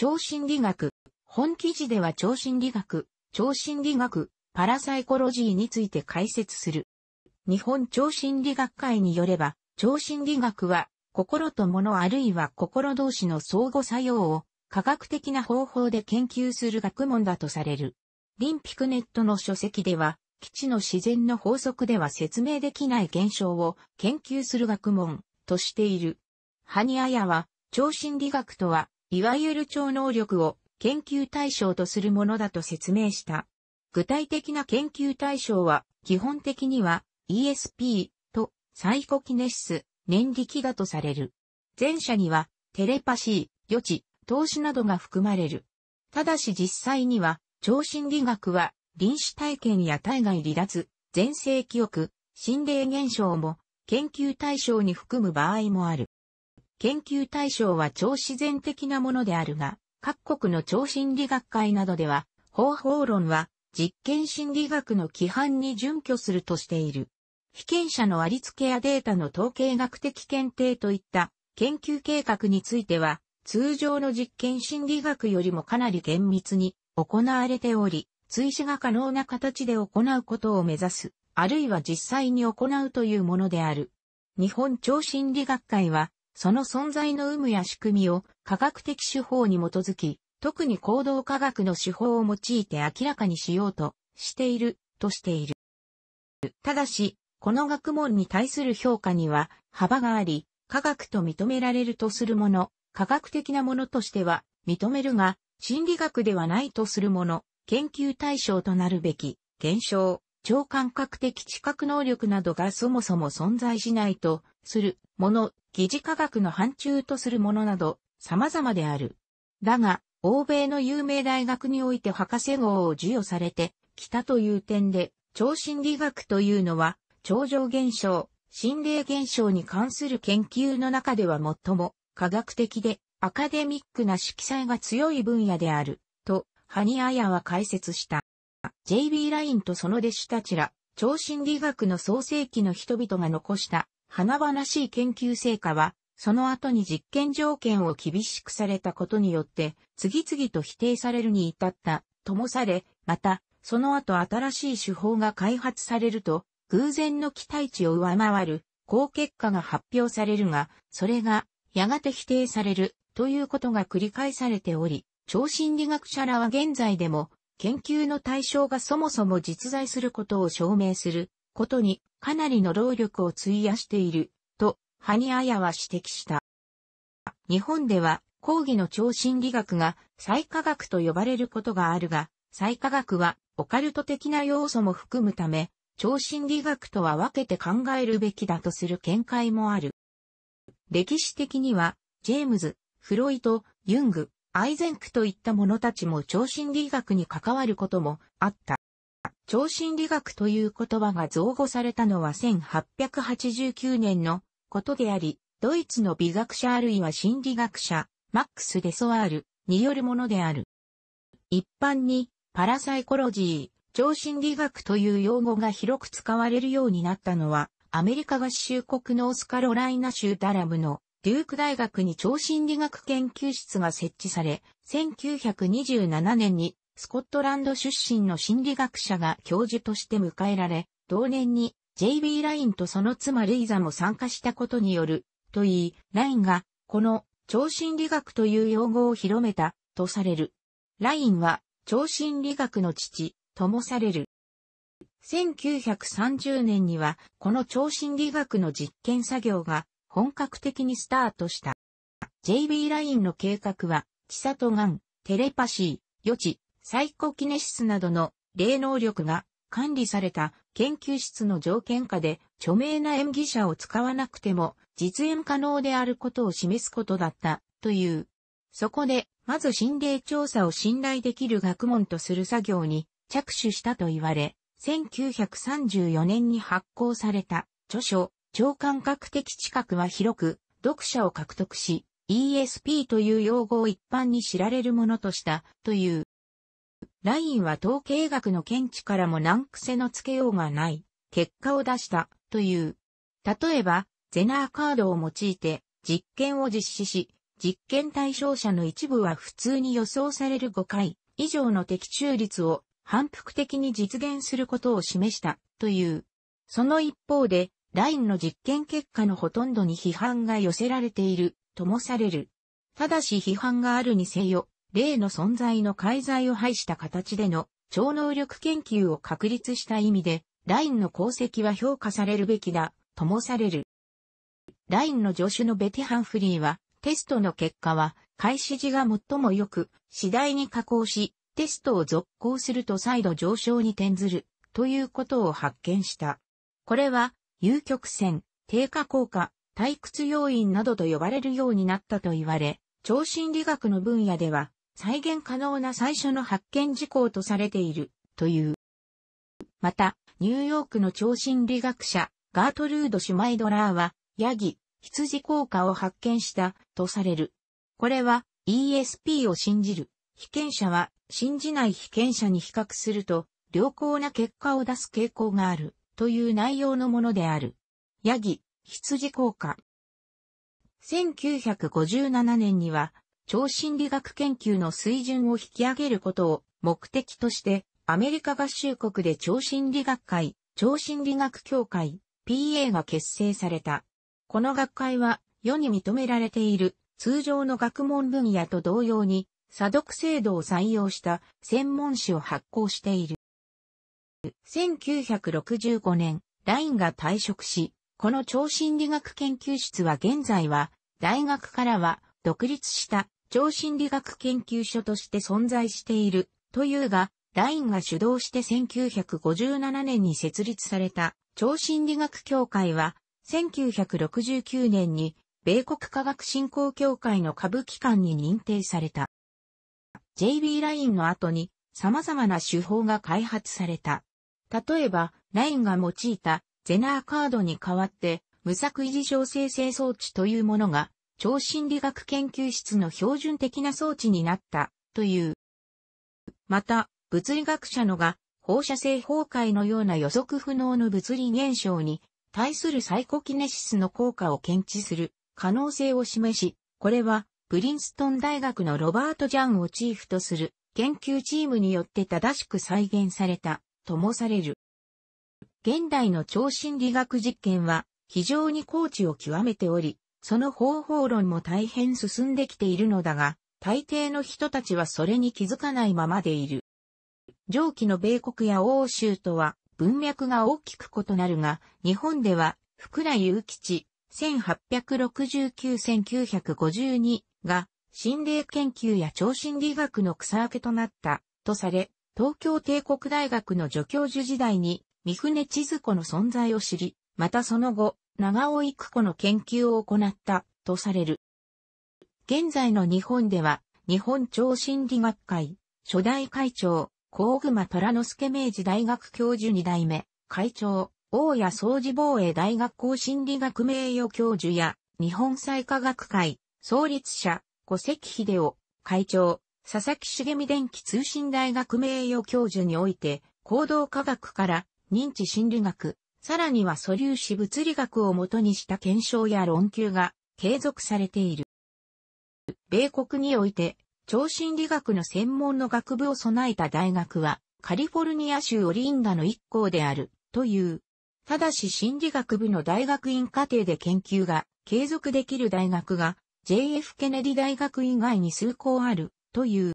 超心理学。本記事では超心理学、超心理学、パラサイコロジーについて解説する。日本超心理学会によれば、超心理学は、心と物あるいは心同士の相互作用を科学的な方法で研究する学問だとされる。リンピクネットの書籍では、基地の自然の法則では説明できない現象を研究する学問としている。ハニアヤは、超心理学とは、いわゆる超能力を研究対象とするものだと説明した。具体的な研究対象は、基本的には ESP とサイコキネシス、念力だとされる。前者には、テレパシー、予知、投資などが含まれる。ただし実際には、超心理学は、臨死体験や体外離脱、前世記憶、心霊現象も研究対象に含む場合もある。研究対象は超自然的なものであるが、各国の超心理学会などでは、方法論は実験心理学の規範に準拠するとしている。被験者のありつけやデータの統計学的検定といった研究計画については、通常の実験心理学よりもかなり厳密に行われており、追試が可能な形で行うことを目指す、あるいは実際に行うというものである。日本超心理学会は、その存在の有無や仕組みを科学的手法に基づき、特に行動科学の手法を用いて明らかにしようとしているとしている。ただし、この学問に対する評価には幅があり、科学と認められるとするもの、科学的なものとしては認めるが、心理学ではないとするもの、研究対象となるべき、現象、超感覚的知覚能力などがそもそも存在しないとするもの疑似科学の範疇とするものなど、様々である。だが、欧米の有名大学において博士号を授与されてきたという点で、超心理学というのは、超常現象、心霊現象に関する研究の中では最も科学的でアカデミックな色彩が強い分野である、と、ハニアヤは解説した。JB ラインとその弟子たちら、超心理学の創世期の人々が残した華々しい研究成果は、その後に実験条件を厳しくされたことによって、次々と否定されるに至った、ともされ、また、その後新しい手法が開発されると、偶然の期待値を上回る、好結果が発表されるが、それが、やがて否定される、ということが繰り返されており、超心理学者らは現在でも、研究の対象がそもそも実在することを証明することにかなりの労力を費やしている、と、ハニアヤは指摘した。日本では、講義の超心理学が、再科学と呼ばれることがあるが、再科学は、オカルト的な要素も含むため、超心理学とは分けて考えるべきだとする見解もある。歴史的には、ジェームズ、フロイト、ユング、アイゼンクといった者たちも超心理学に関わることもあった。超心理学という言葉が造語されたのは1889年のことであり、ドイツの美学者あるいは心理学者、マックス・デソワールによるものである。一般に、パラサイコロジー、超心理学という用語が広く使われるようになったのは、アメリカ合衆国ノースカロライナ州ダラムのデューク大学に超心理学研究室が設置され、1927年にスコットランド出身の心理学者が教授として迎えられ、同年に JB ラインとその妻レイザも参加したことによる、と言い、ラインが、この超心理学という用語を広めた、とされる。ラインは、超心理学の父、ともされる。1930年には、この超心理学の実験作業が本格的にスタートした。JB ラインの計画は、地里眼、テレパシー、予知、サイコキネシスなどの霊能力が管理された研究室の条件下で著名な演技者を使わなくても実演可能であることを示すことだったという。そこで、まず心霊調査を信頼できる学問とする作業に着手したと言われ、1934年に発行された著書、超感覚的知覚は広く読者を獲得し、ESP という用語を一般に知られるものとしたという。ラインは統計学の見地からも難癖のつけようがない結果を出したという。例えば、ゼナーカードを用いて実験を実施し、実験対象者の一部は普通に予想される5回以上の的中率を反復的に実現することを示したという。その一方で、ラインの実験結果のほとんどに批判が寄せられているともされる。ただし批判があるにせよ、例の存在の介在を排した形での超能力研究を確立した意味で、ラインの功績は評価されるべきだ、ともされる。ラインの助手のベティ・ハンフリーは、テストの結果は、開始時が最も良く、次第に加工し、テストを続行すると再度上昇に転ずる、ということを発見した。これは、有極線、低下効果、退屈要因などと呼ばれるようになったと言われ、超心理学の分野では、再現可能な最初の発見事項とされている、という。また、ニューヨークの超心理学者、ガートルード・シュマイドラーは、ヤギ、羊効果を発見したとされる。これは ESP を信じる。被験者は信じない被験者に比較すると良好な結果を出す傾向があるという内容のものである。ヤギ、羊効果。1957年には超心理学研究の水準を引き上げることを目的として、アメリカ合衆国で超心理学会、超心理学協会、PA が結成された。この学会は、世に認められている通常の学問分野と同様に、査読制度を採用した専門誌を発行している。1965年、ラインが退職し、この超心理学研究室は現在は、大学からは独立した超心理学研究所として存在している、というが、ラインが主導して1957年に設立された超心理学協会は、1969年に米国科学振興協会の下部機関に認定された。JB ラインの後に様々な手法が開発された。例えば、ラインが用いたゼナーカードに代わって、無作為事象生成装置というものが超心理学研究室の標準的な装置になった、という。また、物理学者のが、放射性崩壊のような予測不能の物理現象に対するサイコキネシスの効果を検知する可能性を示し、これはプリンストン大学のロバート・ジャンをチーフとする研究チームによって正しく再現されたともされる。現代の超心理学実験は非常に高知を極めており、その方法論も大変進んできているのだが、大抵の人たちはそれに気づかないままでいる。上記の米国や欧州とは文脈が大きく異なるが、日本では福来祐吉、1869-1952が、心霊研究や超心理学の草分けとなった、とされ、東京帝国大学の助教授時代に、三船千鶴子の存在を知り、またその後、長尾育子の研究を行ったとされる。現在の日本では、日本超心理学会、初代会長、高熊虎之助明治大学教授二代目、会長、大谷総治防衛大学校心理学名誉教授や、日本再科学会、創立者、古関秀夫、会長、佐々木茂美電気通信大学名誉教授において、行動科学から認知心理学、さらには素粒子物理学をもとにした検証や論究が継続されている。米国において、超心理学の専門の学部を備えた大学は、カリフォルニア州オリンダの一校である、という。ただし心理学部の大学院課程で研究が継続できる大学が、JF ケネディ大学以外に数校ある、という。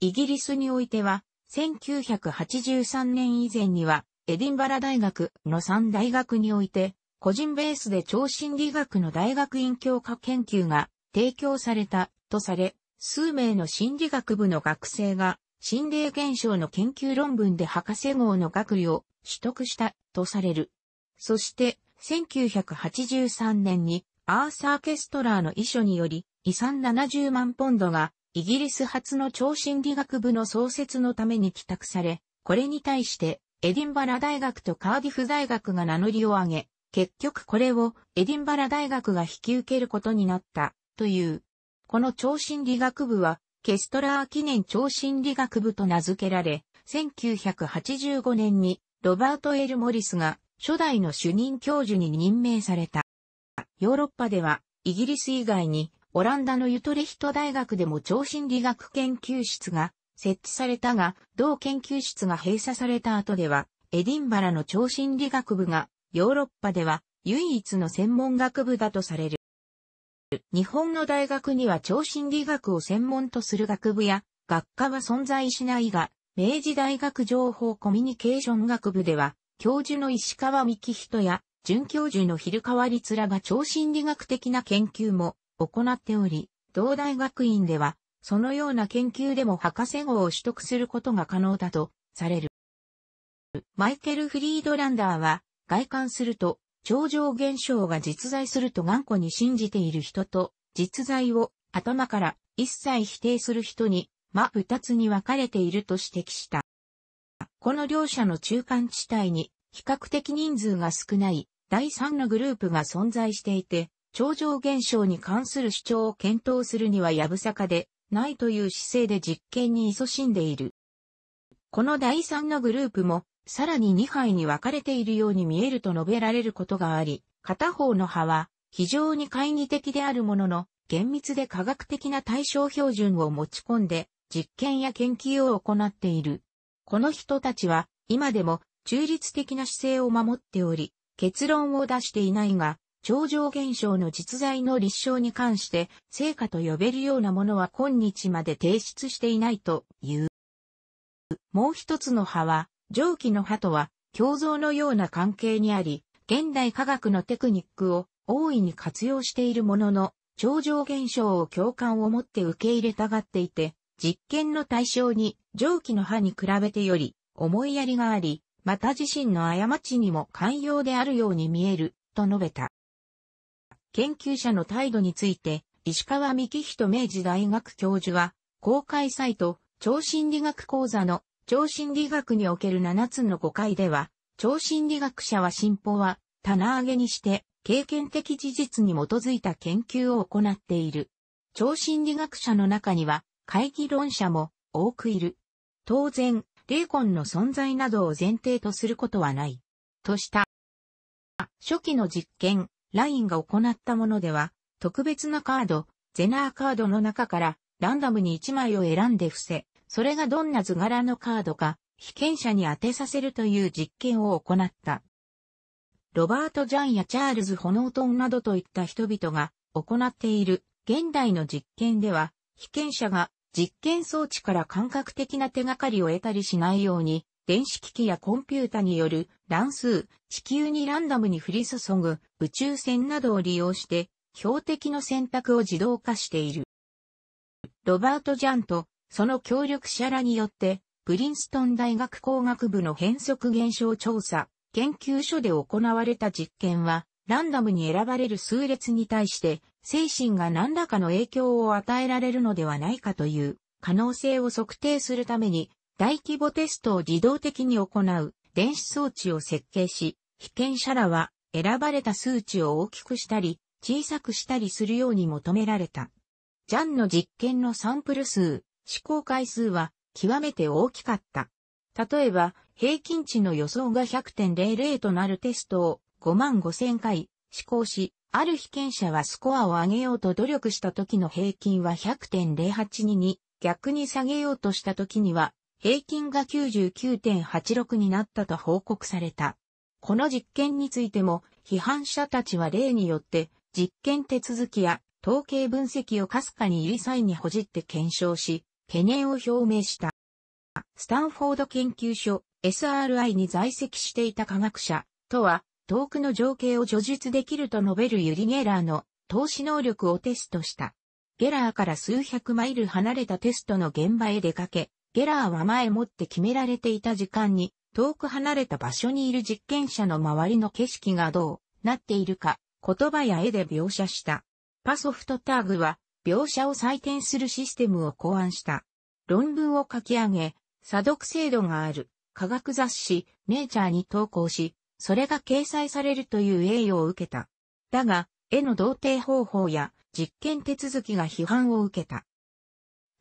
イギリスにおいては、1983年以前には、エディンバラ大学の3大学において、個人ベースで超心理学の大学院教科研究が提供されたとされ、数名の心理学部の学生が心霊現象の研究論文で博士号の学位を取得したとされる。そして、1983年にアーサー・ケストラーの遺書により、遺産70万ポンドがイギリス初の超心理学部の創設のために帰宅され、これに対してエディンバラ大学とカーディフ大学が名乗りを上げ、結局これをエディンバラ大学が引き受けることになった、という。この超心理学部は、ケストラー記念超心理学部と名付けられ、1985年にロバート・エル・モリスが初代の主任教授に任命された。ヨーロッパでは、イギリス以外に、オランダのユトレヒト大学でも超心理学研究室が設置されたが、同研究室が閉鎖された後では、エディンバラの超心理学部が、ヨーロッパでは唯一の専門学部だとされる。日本の大学には超心理学を専門とする学部や学科は存在しないが、明治大学情報コミュニケーション学部では、教授の石川幹人や、准教授の昼川律らが超心理学的な研究も行っており、同大学院ではそのような研究でも博士号を取得することが可能だとされる。マイケル・フリードランダーは、外観すると、超常現象が実在すると頑固に信じている人と、実在を頭から一切否定する人に、ま、二つに分かれていると指摘した。この両者の中間地帯に、比較的人数が少ない第3のグループが存在していて、超常現象に関する主張を検討するにはやぶさかで、ないという姿勢で実験に勤しんでいる。この第3のグループも、さらに2杯に分かれているように見えると述べられることがあり、片方の歯は、非常に懐疑的であるものの、厳密で科学的な対象標準を持ち込んで、実験や研究を行っている。この人たちは、今でも中立的な姿勢を守っており、結論を出していないが、超常現象の実在の立証に関して、成果と呼べるようなものは今日まで提出していないという。もう一つの派は、上記の派とは、共造のような関係にあり、現代科学のテクニックを大いに活用しているものの、超常現象を共感を持って受け入れたがっていて、実験の対象に上記の派に比べてより思いやりがあり、また自身の過ちにも寛容であるように見える、と述べた。研究者の態度について、石川幹人明治大学教授は、公開サイト、超心理学講座の、超心理学における7つの誤解では、超心理学者は進歩は、棚上げにして、経験的事実に基づいた研究を行っている。超心理学者の中には、会議論者も多くいる。当然、霊魂の存在などを前提とすることはない。とした。初期の実験、ラインが行ったものでは、特別なカード、ゼナーカードの中から、ランダムに1枚を選んで伏せ、それがどんな図柄のカードか、被験者に当てさせるという実験を行った。ロバート・ジャンやチャールズ・ホノートンなどといった人々が行っている現代の実験では、被験者が実験装置から感覚的な手がかりを得たりしないように、電子機器やコンピュータによる乱数、地球にランダムに降り注ぐ宇宙船などを利用して、標的の選択を自動化している。ロバート・ジャンと、その協力者らによって、プリンストン大学工学部の変則現象調査、研究所で行われた実験は、ランダムに選ばれる数列に対して、精神が何らかの影響を与えられるのではないかという可能性を測定するために、大規模テストを自動的に行う電子装置を設計し、被験者らは選ばれた数値を大きくしたり、小さくしたりするように求められた。ジャンの実験のサンプル数、試行回数は極めて大きかった。例えば、平均値の予想が100.00となるテストを5万5000回試行し、ある被験者はスコアを上げようと努力した時の平均は100.082に、逆に下げようとした時には平均が99.86になったと報告された。この実験についても、批判者たちは例によって、実験手続きや統計分析をかすかにり際にほじって検証し、懸念を表明した。スタンフォード研究所 SRI に在籍していた科学者とは、遠くの情景を叙述できると述べるユリ・ゲラーの投資能力をテストした。ゲラーから数百マイル離れたテストの現場へ出かけ、ゲラーは前もって決められていた時間に、遠く離れた場所にいる実験者の周りの景色がどうなっているか、言葉や絵で描写した。パソフトターグは、描写を採点するシステムを考案した。論文を書き上げ、査読制度がある科学雑誌、ネイチャーに投稿し、それが掲載されるという栄誉を受けた。だが、絵の同定方法や実験手続きが批判を受けた。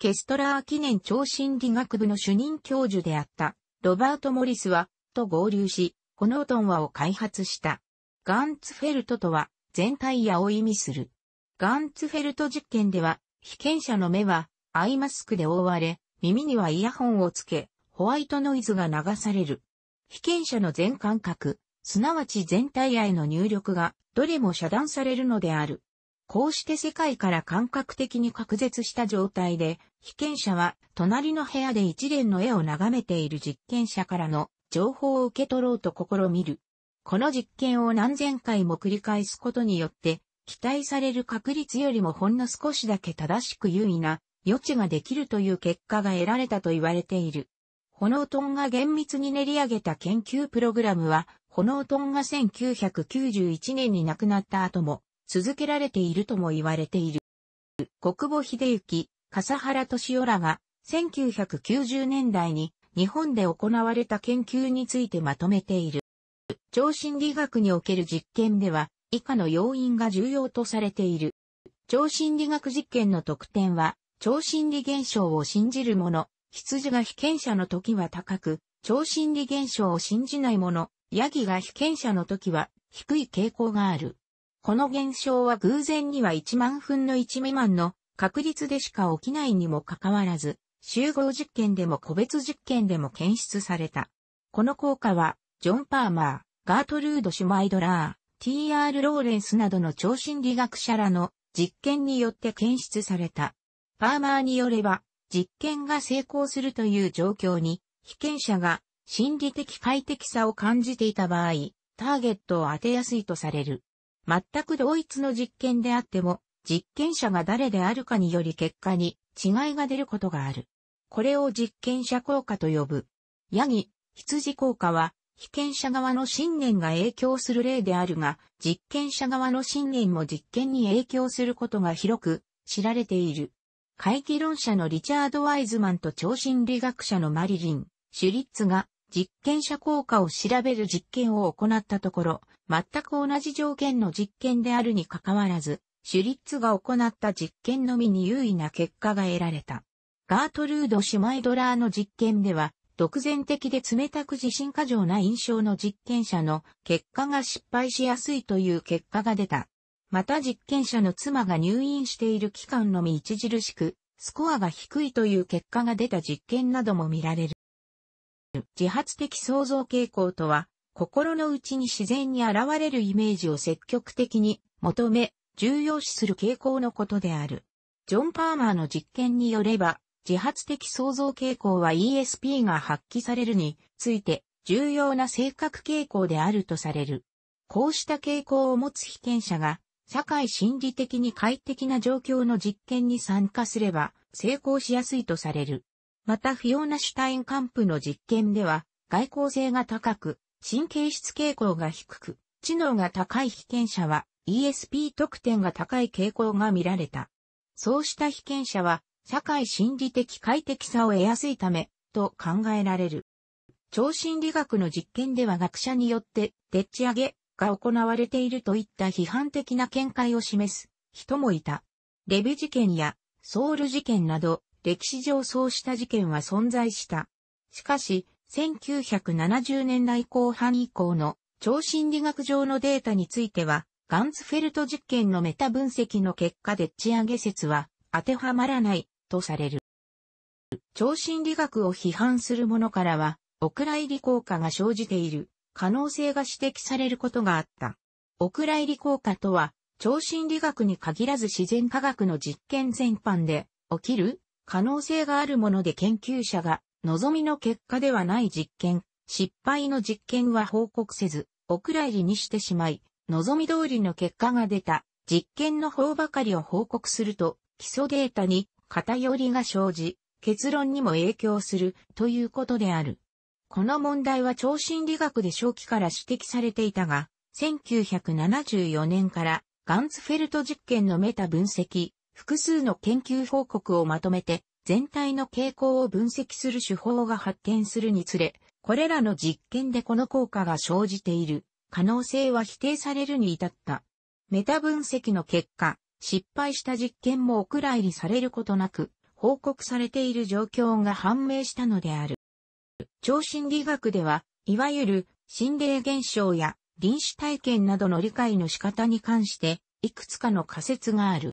ケストラー記念超心理学部の主任教授であった、ロバート・モリスは、と合流し、このトンワを開発した。ガンツフェルトとは、全体やを意味する。ガンツフェルト実験では、被験者の目は、アイマスクで覆われ、耳にはイヤホンをつけ、ホワイトノイズが流される。被験者の全感覚、すなわち全体への入力が、どれも遮断されるのである。こうして世界から感覚的に隔絶した状態で、被験者は隣の部屋で一連の絵を眺めている実験者からの情報を受け取ろうと試みる。この実験を何千回も繰り返すことによって、期待される確率よりもほんの少しだけ正しく優位な余地ができるという結果が得られたと言われている。ホノートンが厳密に練り上げた研究プログラムは、ホノートンが1991年に亡くなった後も続けられているとも言われている。国母秀幸、笠原敏夫らが1990年代に日本で行われた研究についてまとめている。超心理学における実験では以下の要因が重要とされている。超心理学実験の特典は、超心理現象を信じる者、羊が被験者の時は高く、超心理現象を信じない者、ヤギが被験者の時は低い傾向がある。この現象は偶然には1万分の1未満の確率でしか起きないにもかかわらず、集合実験でも個別実験でも検出された。この効果は、ジョン・パーマー、ガートルード・シュマイドラー、T.R. ローレンスなどの超心理学者らの実験によって検出された。パーマーによれば、実験が成功するという状況に、被験者が心理的快適さを感じていた場合、ターゲットを当てやすいとされる。全く同一の実験であっても、実験者が誰であるかにより結果に違いが出ることがある。これを実験者効果と呼ぶ。ヤギ、羊効果は、被験者側の信念が影響する例であるが、実験者側の信念も実験に影響することが広く知られている。会議論者のリチャード・ワイズマンと超心理学者のマリリン・シュリッツが実験者効果を調べる実験を行ったところ、全く同じ条件の実験であるにかかわらず、シュリッツが行った実験のみに優位な結果が得られた。ガートルード・シュマイドラーの実験では、独善的で冷たく自信過剰な印象の実験者の結果が失敗しやすいという結果が出た。また実験者の妻が入院している期間のみ著しく、スコアが低いという結果が出た実験なども見られる。自発的創造傾向とは、心の内に自然に現れるイメージを積極的に求め、重要視する傾向のことである。ジョン・パーマーの実験によれば、自発的創造傾向は ESP が発揮されるについて重要な性格傾向であるとされる。こうした傾向を持つ被験者が社会心理的に快適な状況の実験に参加すれば成功しやすいとされる。またフィオナ・シュタインカンプの実験では外交性が高く神経質傾向が低く、知能が高い被験者は ESP 得点が高い傾向が見られた。そうした被験者は、社会心理的快適さを得やすいため、と考えられる。超心理学の実験では学者によって、でっち上げが行われているといった批判的な見解を示す人もいた。レビ事件やソウル事件など、歴史上そうした事件は存在した。しかし、1970年代後半以降の超心理学上のデータについては、ガンツフェルト実験のメタ分析の結果でっち上げ説は当てはまらないとされる。超心理学を批判する者からは、お蔵入り効果が生じている可能性が指摘されることがあった。お蔵入り効果とは、超心理学に限らず自然科学の実験全般で起きる可能性があるもので研究者が望みの結果ではない実験、失敗の実験は報告せず、お蔵入りにしてしまい、望み通りの結果が出た、実験の方ばかりを報告すると、基礎データに偏りが生じ、結論にも影響するということである。この問題は超心理学で初期から指摘されていたが、1974年からガンツフェルト実験のメタ分析、複数の研究報告をまとめて全体の傾向を分析する手法が発見するにつれ、これらの実験でこの効果が生じている可能性は否定されるに至った。メタ分析の結果、失敗した実験もお蔵入りされることなく、報告されている状況が判明したのである。超心理学では、いわゆる心霊現象や臨死体験などの理解の仕方に関して、いくつかの仮説がある。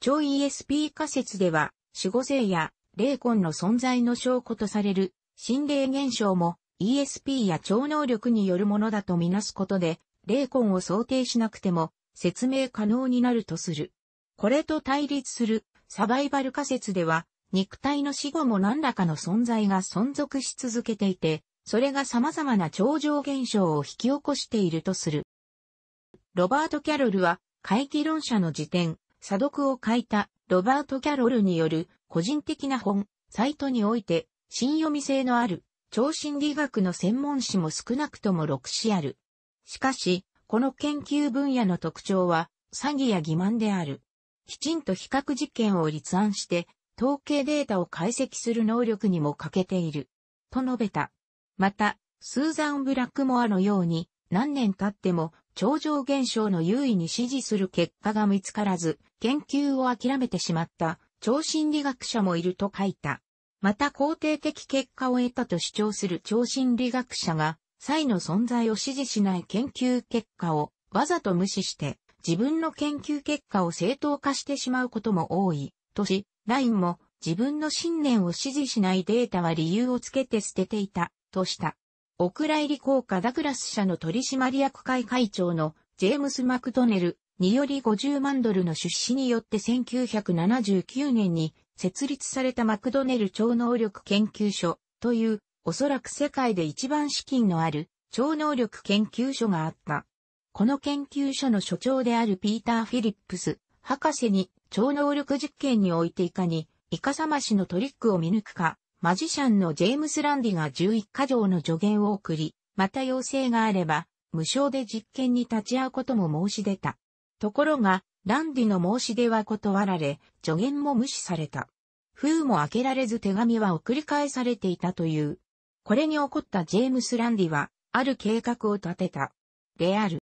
超 ESP 仮説では、守護星や霊魂の存在の証拠とされる心霊現象も ESP や超能力によるものだとみなすことで、霊魂を想定しなくても説明可能になるとする。これと対立するサバイバル仮説では、肉体の死後も何らかの存在が存続し続けていて、それが様々な超常現象を引き起こしているとする。ロバート・キャロルは、怪奇論者の辞典、査読を書いたロバート・キャロルによる個人的な本、サイトにおいて、新読み性のある、超心理学の専門誌も少なくとも6誌ある。しかし、この研究分野の特徴は、詐欺や欺瞞である。きちんと比較実験を立案して、統計データを解析する能力にも欠けている。と述べた。また、スーザン・ブラックモアのように、何年経っても超常現象の優位に支持する結果が見つからず、研究を諦めてしまった超心理学者もいると書いた。また肯定的結果を得たと主張する超心理学者が、際の存在を支持しない研究結果をわざと無視して、自分の研究結果を正当化してしまうことも多い、とし、ラインも自分の信念を支持しないデータは理由をつけて捨てていた、とした。お蔵入り効果ダクラス社の取締役会会長のジェームス・マクドネルにより50万ドルの出資によって1979年に設立されたマクドネル超能力研究所というおそらく世界で一番資金のある超能力研究所があった。この研究所の所長であるピーター・フィリップス博士に超能力実験においていかにイカサマシのトリックを見抜くかマジシャンのジェームス・ランディが11箇条の助言を送り、また要請があれば、無償で実験に立ち会うことも申し出た。ところが、ランディの申し出は断られ、助言も無視された。封も開けられず手紙は送り返されていたという。これに怒ったジェームス・ランディは、ある計画を立てた。レアル。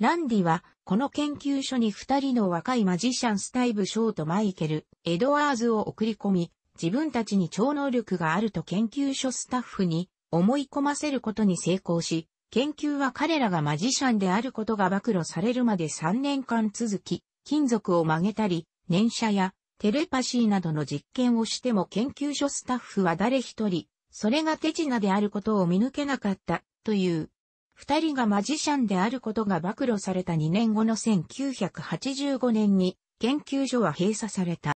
ランディは、この研究所に二人の若いマジシャンスタイブ・ショーとマイケル、エドワーズを送り込み、自分たちに超能力があると研究所スタッフに思い込ませることに成功し、研究は彼らがマジシャンであることが暴露されるまで3年間続き、金属を曲げたり、念写やテレパシーなどの実験をしても研究所スタッフは誰一人、それが手品であることを見抜けなかったという。二人がマジシャンであることが暴露された2年後の1985年に研究所は閉鎖された。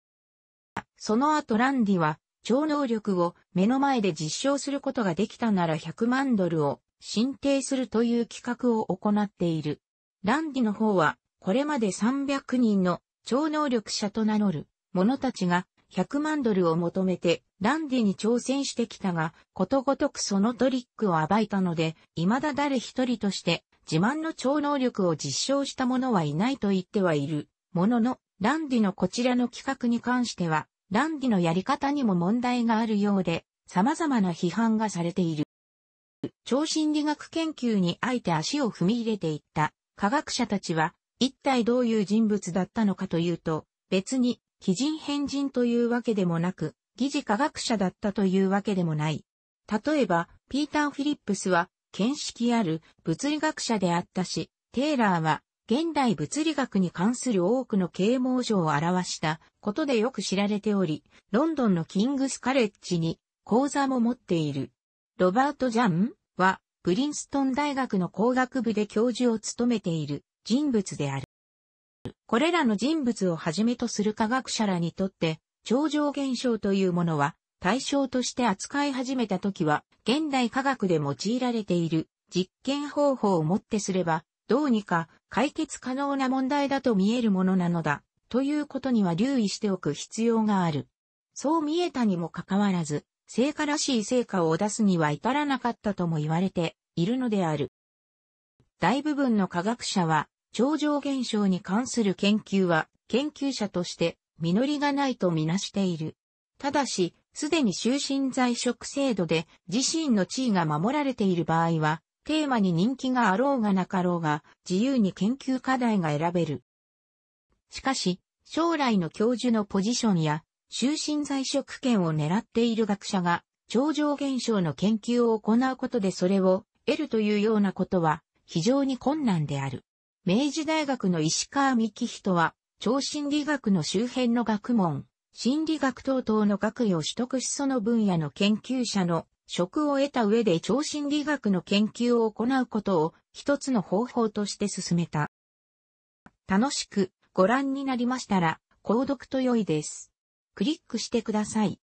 その後ランディは、超能力を目の前で実証することができたなら100万ドルを申請するという企画を行っている。ランディの方は、これまで300人の超能力者と名乗る者たちが100万ドルを求めてランディに挑戦してきたが、ことごとくそのトリックを暴いたので、未だ誰一人として自慢の超能力を実証した者はいないと言ってはいる。ものの、ランディのこちらの企画に関しては、ランディのやり方にも問題があるようで、様々な批判がされている。超心理学研究にあえて足を踏み入れていった科学者たちは、一体どういう人物だったのかというと、別に、奇人変人というわけでもなく、疑似科学者だったというわけでもない。例えば、ピーター・フィリップスは、見識ある物理学者であったし、テイラーは現代物理学に関する多くの啓蒙書を表したことでよく知られており、ロンドンのキングスカレッジに講座も持っている。ロバート・ジャンは、プリンストン大学の工学部で教授を務めている人物である。これらの人物をはじめとする科学者らにとって、超常現象というものは対象として扱い始めたときは、現代科学で用いられている実験方法をもってすれば、どうにか解決可能な問題だと見えるものなのだ、ということには留意しておく必要がある。そう見えたにもかかわらず、成果らしい成果を出すには至らなかったとも言われているのである。大部分の科学者は、超常現象に関する研究は、研究者として実りがないとみなしている。ただし、すでに終身在職制度で自身の地位が守られている場合は、テーマに人気があろうがなかろうが、自由に研究課題が選べる。しかし、将来の教授のポジションや、終身在職権を狙っている学者が、超常現象の研究を行うことでそれを得るというようなことは、非常に困難である。明治大学の石川幹人は、超心理学の周辺の学問、心理学等々の学位を取得しその分野の研究者の職を得た上で超心理学の研究を行うことを一つの方法として進めた。楽しくご覧になりましたら、購読と良いです。クリックしてください。